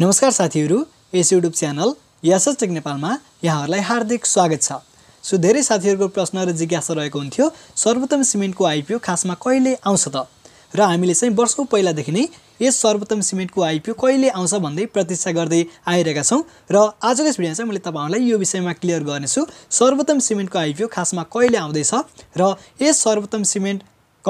नमस्कार साथीहरू यस YouTube channel यासटेक नेपालमा यहाँहरूलाई हार्दिक स्वागत छ सो धेरै साथीहरूको प्रश्न र जिज्ञासा रहेको हुन्थ्यो सर्वोत्तम सिमेन्टको आइपिओ खासमा कहिले आउँछ त र हामीले चाहिँ वर्षौँ पहिलादेखि नै यस सर्वोत्तम सिमेन्टको आइपिओ कहिले आउँछ भन्दै प्रतीक्षा गर्दै आइरहेका छौँ र आजको यस भिडियोमा चाहिँ मैले तपाईँहरूलाई यो विषयमा क्लियर गर्नेछु सर्वोत्तम सिमेन्टको आइपिओ खासमा कहिले आउँदैछ र यस सर्वोत्तम सिमेन्ट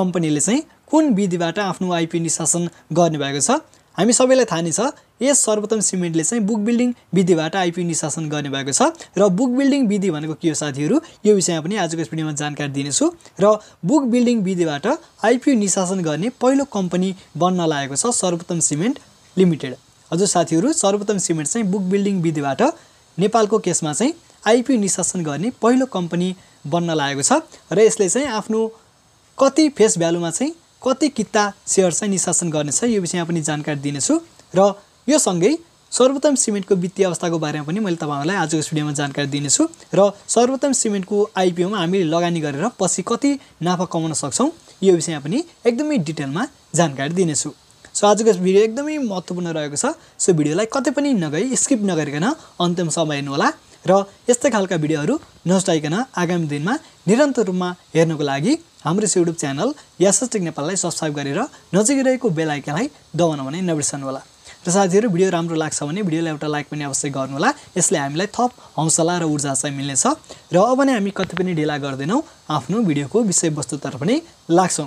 कम्पनीले चाहिँ कुन विधिबाट आफ्नो आइपिओ निशासन गर्ने भएको छ हामी सबैलाई थाहा नै छ यस सर्वोत्तम सिमेन्टले चाहिँ बुक बिल्डिङ विधिबाट आइपियू निशासन गर्ने भएको छ र बुक बिल्डिङ विधि भनेको के हो साथीहरू यो विषयमा पनि आजको यस भिडियोमा जानकारी दिनेछु र बुक बिल्डिङ विधिबाट आइपियू निशासन गर्ने पहिलो कम्पनी बन्न लागेको छ सर्वोत्तम सिमेन्ट लिमिटेड हजुर साथीहरू सर्वोत्तम सिमेन्ट चाहिँ बुक बिल्डिङ विधिबाट नेपालको केसमा चाहिँ आइपियू निशासन गर्ने पहिलो कम्पनी बन्न लागेको छ र यसले चाहिँ आफ्नो कति फेस भ्यालुमा चाहिँ कति किता सेयर चाहिँ निशासन गर्नेछ यो विषयमा पनि जानकारी दिनेछु र यो सँगै सर्वोत्तम सिमेन्टको वित्तीय अवस्थाको बारेमा पनि मैले तपाईँहरूलाई आजको यस भिडियोमा जानकारी दिनेछु र सर्वोत्तम सिमेन्टको आइपिओमा हामीले लगानी गरेर पछि कति नाफा कमाउन सक्छौँ यो विषयमा पनि एकदमै डिटेलमा जानकारी दिनेछु सो आजको भिडियो एकदमै महत्त्वपूर्ण रहेको छ सो भिडियोलाई कतै पनि नगई स्किप नगरिकन अन्तिम समय हेर्नुहोला र यस्तै खालका भिडियोहरू नजुटाइकन आगामी दिनमा निरन्तर रूपमा हेर्नको लागि हाम्रो यस युट्युब च्यानल यासस्टिक नेपाललाई सब्सक्राइब गरेर नजिकै रहेको बेलायकनलाई दबाउन भने होला र साथीहरू भिडियो राम्रो लाग्छ भने भिडियोलाई एउटा लाइक पनि अवश्य गर्नुहोला यसले हामीलाई थप हौसला र ऊर्जा चाहिँ मिल्नेछ र अब नै हामी कति पनि ढिला गर्दैनौँ आफ्नो भिडियोको विषयवस्तुतर्फ पनि लाग्छौँ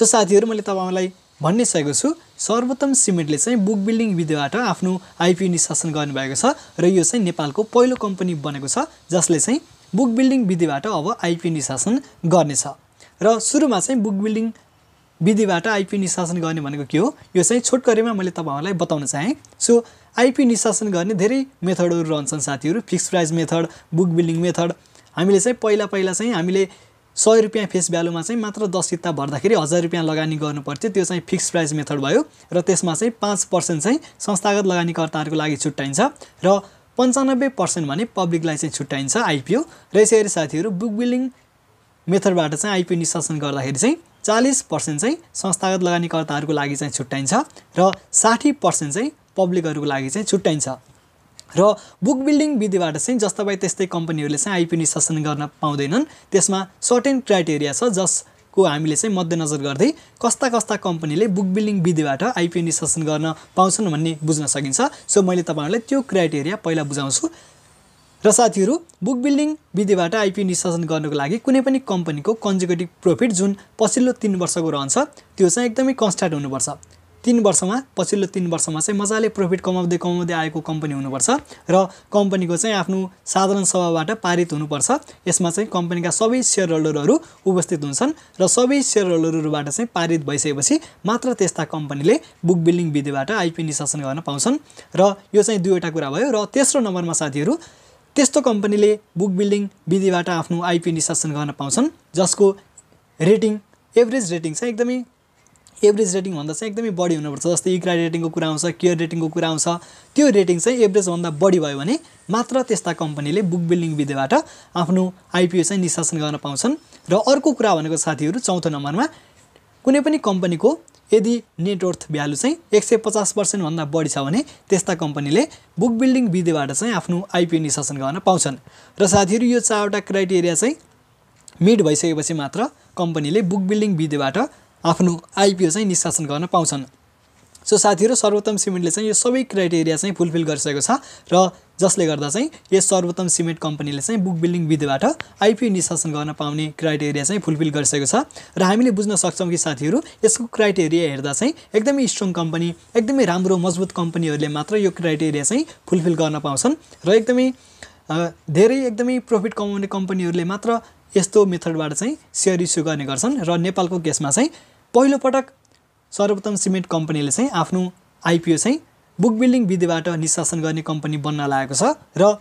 सो साथीहरू मैले तपाईँलाई भनिसकेको छु सर्वोत्तम सिमेन्टले चाहिँ बुक बिल्डिङ विधिबाट आफ्नो आइपिओ निशासन गर्नुभएको छ र यो चाहिँ नेपालको पहिलो कम्पनी बनेको छ जसले चाहिँ बुक बिल्डिङ विधिबाट अब आइपिओ निशासन गर्नेछ र सुरुमा चाहिँ बुक बिल्डिङ विधिबाट आइपी निशासन गर्ने भनेको के हो यो चाहिँ छोटकरीमा मैले तपाईँहरूलाई बताउन चाहेँ सो आइपी निशासन गर्ने धेरै मेथडहरू रहन्छन् साथीहरू fixed price method book building method हामीले चाहिँ पहिला पहिला चाहिँ हामीले सय रुपियाँ फेस भ्यालुमा चाहिँ मात्र दस किता भर्दाखेरि हजार रुपियाँ लगानी गर्नुपर्थ्यो त्यो चाहिँ फिक्स प्राइज मेथड भयो र त्यसमा चाहिँ पाँच पर्सेन्ट चाहिँ संस्थागत लगानीकर्ताहरूको लागि छुट्याइन्छ र पन्चानब्बे पर्सेन्ट भने पब्लिकलाई चाहिँ छुट्याइन्छ आइपिओ र यसरी साथीहरू बुक बिल्डिङ मेथडबाट चाहिँ आइपिओ निष्कासन गर्दाखेरि चाहिँ चालिस पर्सेन्ट चाहिँ संस्थागत लगानीकर्ताहरूको लागि चाहिँ छुट्याइन्छ र साठी पर्सेन्ट चाहिँ पब्लिकहरूको लागि चाहिँ छुट्याइन्छ र बुक बिल्डिङ विधिबाट चाहिँ जस्ता भए त्यस्तै कम्पनीहरूले चाहिँ आइपिओ निष्कासन गर्न पाउँदैनन् त्यसमा सर्टेन क्राइटेरिया छ जसको हामीले चाहिँ मध्यनजर गर्दै कस्ता कस्ता कम्पनीले बुक बिल्डिङ विधिबाट आइपिओ निष्कासन गर्न पाउँछन् भन्ने बुझ्न सकिन्छ सो मैले तपाईँहरूलाई त्यो क्राइटेरिया पहिला बुझाउँछु र साथीहरू बुक बिल्डिङ विधिबाट आइपी निष्कासन गर्नको लागि कुनै पनि कम्पनीको कन्जुगेटिभ प्रफिट जुन पछिल्लो तिन वर्षको रहन्छ त्यो चाहिँ एकदमै कन्स्ट्याट हुनुपर्छ तिन वर्षमा पछिल्लो तिन वर्षमा चाहिँ मजाले प्रफिट कमाउँदै कमाउँदै आएको कम्पनी हुनुपर्छ र कम्पनीको चाहिँ आफ्नो साधारण सभाबाट पारित हुनुपर्छ यसमा चाहिँ कम्पनीका सबै सेयर होल्डरहरू उपस्थित हुन्छन् र सबै सेयर होल्डरहरूबाट चाहिँ पारित भइसकेपछि मात्र त्यस्ता कम्पनीले बुक बिल्डिङ विधिबाट आइपी निशासन गर्न पाउँछन् र यो चाहिँ दुईवटा कुरा भयो र तेस्रो नम्बरमा साथीहरू त्यस्तो कम्पनीले बुक बिल्डिङ विधिबाट आफ्नो आइपी निशासन गर्न पाउँछन् जसको रेटिङ एभरेज रेटिङ चाहिँ एकदमै एभरेज रेटिङभन्दा चाहिँ एकदमै बढी हुनुपर्छ जस्तै इग्रा रेटिङको कुरा आउँछ केयर रेटिङको कुरा आउँछ त्यो रेटिङ चाहिँ एभरेजभन्दा बढी भयो भने मात्र त्यस्ता कम्पनीले बुक बिल्डिङ विधिबाट आफ्नो आइपिओ चाहिँ निशासन गर्न पाउँछन् र अर्को कुरा भनेको साथीहरू चौथो नम्बरमा कुनै पनि कम्पनीको यदि नेटवर्थ भ्यालु चाहिँ एक सय पचास पर्सेन्टभन्दा बढी छ भने त्यस्ता कम्पनीले बुक बिल्डिङ विधिबाट चाहिँ आफ्नो आइपिओ निशासन गर्न पाउँछन् र साथीहरू यो चारवटा क्राइटेरिया चाहिँ मिट भइसकेपछि मात्र कम्पनीले बुक बिल्डिङ विधिबाट आफ्नो आइपिओ चाहिँ निष्कासन गर्न पाउँछन् सो साथीहरू सर्वोत्तम सिमेन्टले चाहिँ यो सबै क्राइटेरिया चाहिँ फुलफिल गरिसकेको छ र जसले गर्दा चाहिँ यस सर्वोत्तम सिमेन्ट कम्पनीले चाहिँ बुक बिल्डिङ विधिबाट आइपिओ निशासन गर्न पाउने क्राइटेरिया चाहिँ फुलफिल गरिसकेको छ र हामीले बुझ्न सक्छौँ कि साथीहरू यसको क्राइटेरिया हेर्दा चाहिँ एकदमै स्ट्रङ कम्पनी एकदमै राम्रो मजबुत कम्पनीहरूले मात्र यो क्राइटेरिया चाहिँ फुलफिल गर्न पाउँछन् र एकदमै धेरै एकदमै प्रफिट कमाउने कम्पनीहरूले मात्र यस्तो मेथडबाट चाहिँ सेयर इस्यु गर्ने गर्छन् र नेपालको केसमा चाहिँ पहिलोपटक सर्वोत्तम सिमेन्ट कम्पनीले चाहिँ आफ्नो आइपिओ चाहिँ बुक बिल्डिङ विधिबाट निष्शासन गर्ने कम्पनी बन्न लागेको छ र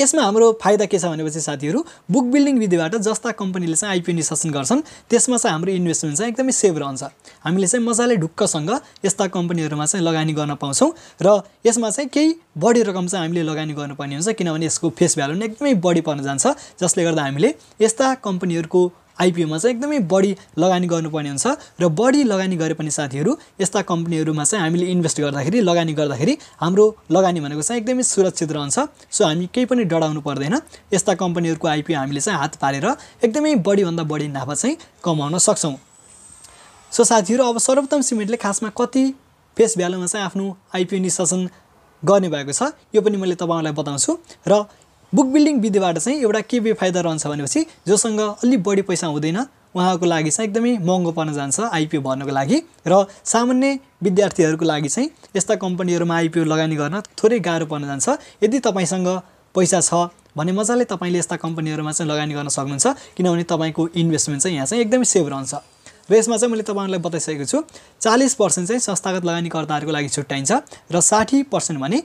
यसमा हाम्रो फाइदा के छ भनेपछि साथीहरू बुक बिल्डिङ विधिबाट जस्ता कम्पनीले चाहिँ आइपिओ निशासन गर्छन् त्यसमा चाहिँ हाम्रो इन्भेस्टमेन्ट चाहिँ एकदमै सेफ रहन्छ हामीले चाहिँ मजाले ढुक्कसँग यस्ता कम्पनीहरूमा चाहिँ लगानी गर्न पाउँछौँ र यसमा चाहिँ केही बढी रकम चाहिँ हामीले लगानी गर्नुपर्ने हुन्छ किनभने यसको फेस भ्यालु नै एकदमै बढी पर्न जान्छ जसले गर्दा हामीले यस्ता कम्पनीहरूको आइपिओमा चाहिँ एकदमै बढी लगानी गर्नुपर्ने हुन्छ र बढी लगानी गरे पनि साथीहरू यस्ता कम्पनीहरूमा चाहिँ हामीले इन्भेस्ट गर्दाखेरि लगानी गर्दाखेरि हाम्रो लगानी भनेको चाहिँ एकदमै सुरक्षित रहन्छ सो हामी केही पनि डराउनु पर्दैन यस्ता कम्पनीहरूको आइपिओ हामीले चाहिँ हात पारेर एकदमै बढीभन्दा बढी नाफा चाहिँ कमाउन सक्छौँ सो साथीहरू अब सर्वोत्तम सिमेन्टले खासमा कति फेस भ्यालुमा चाहिँ आफ्नो आइपिओ निष्कासन गर्ने भएको छ यो पनि मैले तपाईँहरूलाई बताउँछु र बुक बिल्डिङ विधिबाट चाहिँ एउटा के बेफाइदा रहन्छ भनेपछि जोसँग अलिक बढी पैसा हुँदैन उहाँको लागि चाहिँ एकदमै महँगो पर्न जान्छ आइपिओ भर्नको लागि र सामान्य विद्यार्थीहरूको लागि चाहिँ यस्ता कम्पनीहरूमा आइपिओ लगानी गर्न थोरै गाह्रो पर्न जान्छ यदि तपाईँसँग पैसा छ भने मजाले तपाईँले यस्ता कम्पनीहरूमा चाहिँ लगानी गर्न सक्नुहुन्छ किनभने तपाईँको इन्भेस्टमेन्ट चाहिँ यहाँ चाहिँ एकदमै सेफ रहन्छ र यसमा चाहिँ मैले तपाईँहरूलाई बताइसकेको छु चालिस पर्सेन्ट चाहिँ संस्थागत लगानीकर्ताहरूको लागि छुट्याइन्छ र साठी पर्सेन्ट भने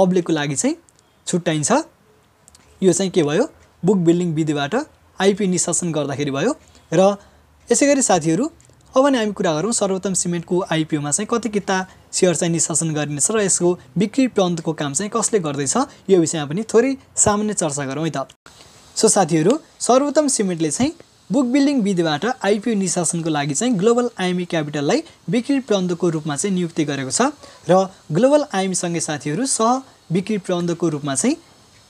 पब्लिकको लागि चाहिँ छुट्याइन्छ यो चाहिँ के भयो बुक बिल्डिङ विधिबाट आइपी निशासन गर्दाखेरि भयो र यसै गरी साथीहरू अब नै हामी कुरा गरौँ सर्वोत्तम सिमेन्टको आइपिओमा चाहिँ कति किता सेयर चाहिँ निशासन गरिनेछ र यसको बिक्री प्रन्तको काम चाहिँ कसले गर्दैछ यो विषयमा पनि थोरै सामान्य चर्चा गरौँ है त सो साथीहरू सर्वोत्तम सिमेन्टले चाहिँ बुक बिल्डिङ विधिबाट आइपिओ निशासनको लागि चाहिँ ग्लोबल आइएमई क्यापिटललाई बिक्री प्रबन्धको रूपमा चाहिँ नियुक्ति गरेको छ र ग्लोबल आइएमसँगै साथीहरू सह बिक्री प्रबन्धको रूपमा चाहिँ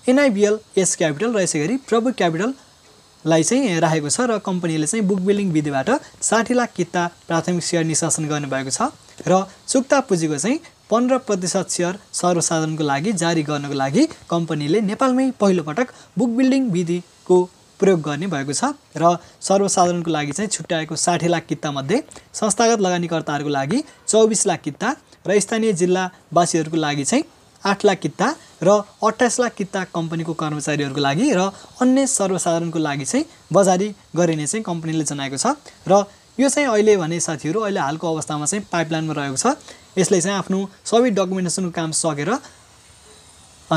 एनआइबिएल एस क्यापिटल र यसै गरी प्रभु क्यापिटललाई चाहिँ राखेको छ र कम्पनीले चाहिँ बुक बिल्डिङ विधिबाट साठी लाख किता प्राथमिक सेयर निशासन गर्नुभएको छ र चुक्ता पुँजीको चाहिँ पन्ध्र प्रतिशत सेयर सर्वसाधारणको लागि जारी गर्नको लागि कम्पनीले नेपालमै पहिलोपटक बुक बिल्डिङ विधिको प्रयोग गर्ने भएको छ र सर्वसाधारणको लागि चाहिँ छुट्याएको साठी लाख कितामध्ये संस्थागत लगानीकर्ताहरूको लागि चौबिस लाख किता र स्थानीय जिल्लावासीहरूको लागि चाहिँ आठ लाख कित्ता र अठाइस लाख किता कम्पनीको कर्मचारीहरूको लागि र अन्य सर्वसाधारणको लागि चाहिँ बजारी गरिने चाहिँ कम्पनीले जनाएको छ र यो चाहिँ अहिले भने साथीहरू अहिले हालको अवस्थामा चाहिँ पाइपलाइनमा रहेको छ यसले चाहिँ आफ्नो सबै डकुमेन्टेसनको काम सकेर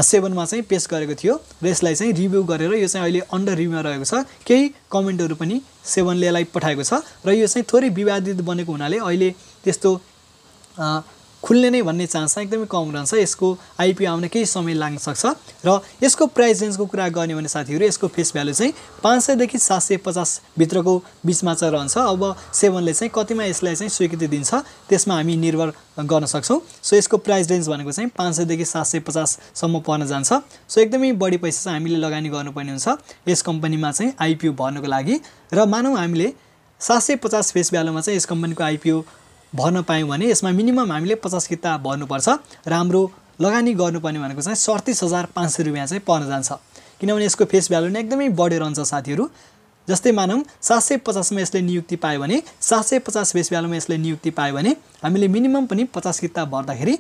सेभेनमा चाहिँ पेस गरेको थियो र यसलाई चाहिँ रिभ्यू गरेर यो चाहिँ अहिले अन्डर रिभ्यूमा रहेको छ केही कमेन्टहरू पनि सेभेनले यसलाई पठाएको छ र यो चाहिँ थोरै विवादित बनेको हुनाले अहिले त्यस्तो खुल्ने नै भन्ने चान्स एकदमै कम रहन्छ यसको आइपिओ आउने केही समय लाग्न सक्छ र यसको प्राइस रेन्जको कुरा गर्ने भने साथीहरू यसको फेस भ्यालु चाहिँ पाँच सयदेखि सात सय पचासभित्रको बिचमा चाहिँ रहन्छ अब सेभेनले चाहिँ कतिमा यसलाई चाहिँ स्वीकृति दिन्छ त्यसमा हामी निर्भर गर्न सक्छौँ सो यसको प्राइस रेन्ज भनेको चाहिँ पाँच सयदेखि सात सय पचाससम्म पर्न जान्छ सो एकदमै बढी पैसा चाहिँ हामीले लगानी गर्नुपर्ने हुन्छ यस कम्पनीमा चाहिँ आइपिओ भर्नुको लागि र मानौँ हामीले सात सय पचास फेस भ्यालुमा चाहिँ यस कम्पनीको आइपिओ भर्न पायौँ भने यसमा मिनिमम हामीले पचास किताब भर्नुपर्छ राम्रो लगानी गर्नुपर्ने भनेको चाहिँ सडतिस हजार पाँच सय रुपियाँ चाहिँ पर्न जान्छ किनभने यसको फेस भ्यालु नै एकदमै बढेर साथीहरू जस्तै मानौँ सात सय पचासमा यसले नियुक्ति पायो भने सात सय पचास फेस भ्यालुमा यसले नियुक्ति पायो भने हामीले मिनिमम पनि पचास किताब भर्दाखेरि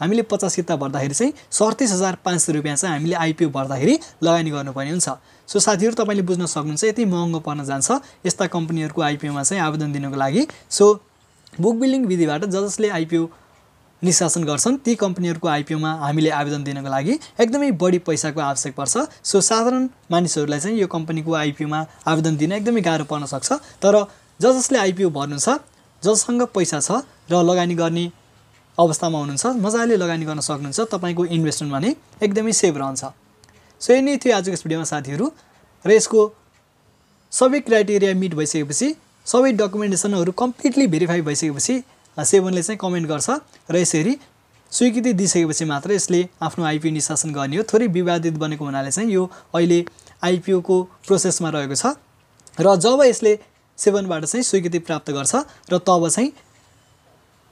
हामीले पचास किताब भर्दाखेरि चाहिँ सडतिस हजार पाँच सय रुपियाँ चाहिँ हामीले आइपिओ भर्दाखेरि लगानी गर्नुपर्ने हुन्छ सो साथीहरू तपाईँले बुझ्न सक्नुहुन्छ यति महँगो पर्न जान्छ यस्ता कम्पनीहरूको आइपिओमा चाहिँ आवेदन दिनुको लागि सो बुक बिल्डिङ विधिबाट ज जसले आइपिओ निष्कासन गर्छन् ती कम्पनीहरूको आइपिओमा हामीले आवेदन दिनको लागि एकदमै बढी पैसाको आवश्यक पर्छ सो साधारण मानिसहरूलाई चाहिँ यो कम्पनीको आइपिओमा आवेदन दिन एकदमै गाह्रो पर्न सक्छ तर ज जसले आइपिओ भर्नु छ जससँग पैसा छ र लगानी गर्ने अवस्थामा हुनुहुन्छ मजाले लगानी गर्न सक्नुहुन्छ तपाईँको इन्भेस्टमेन्ट भने एकदमै सेफ रहन्छ सो यही नै थियो आजको यस भिडियोमा साथीहरू र यसको सबै क्राइटेरिया मिट भइसकेपछि सबै डकुमेन्टेसनहरू कम्प्लिटली भेरिफाई भइसकेपछि सेभनले चाहिँ कमेन्ट गर्छ र यसरी स्वीकृति दिइसकेपछि मात्र यसले आफ्नो आइपिओ निशासन गर्ने हो थोरै विवादित बनेको हुनाले चाहिँ यो अहिले आइपिओको प्रोसेसमा रहेको छ र जब यसले सेभनबाट चाहिँ स्वीकृति प्राप्त गर्छ र तब चाहिँ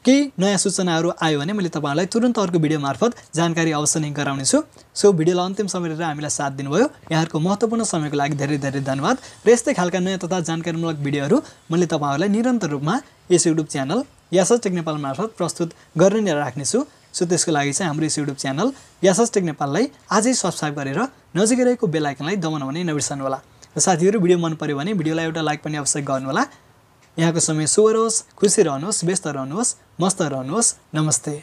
केही नयाँ सूचनाहरू आयो भने मैले तपाईँहरूलाई तुरन्त अर्को भिडियो मार्फत जानकारी अवश्य नै गराउनेछु सो भिडियोलाई अन्तिम समय र हामीलाई साथ दिनुभयो यहाँहरूको महत्त्वपूर्ण समयको लागि धेरै धेरै धन्यवाद र यस्तै खालका नयाँ तथा जानकारीमूलक भिडियोहरू मैले तपाईँहरूलाई निरन्तर रूपमा यस YouTube channel Yasas tech Nepal मार्फत प्रस्तुत गर्ने नै राख्नेछु सो त्यसको लागि चाहिँ हाम्रो यस युट्युब च्यानल यासस टेक नेपाललाई आजै सब्सक्राइब गरेर नजिकै रहेको बेलायकनलाई दमन भने होला र साथीहरू भिडियो मन पऱ्यो भने भिडियोलाई एउटा लाइक पनि आवश्यक गर्नुहोला यहाँको समय शुभ खुसी रहनुहोस् व्यस्त रहनुहोस् मस्त रहनुहोस् नमस्ते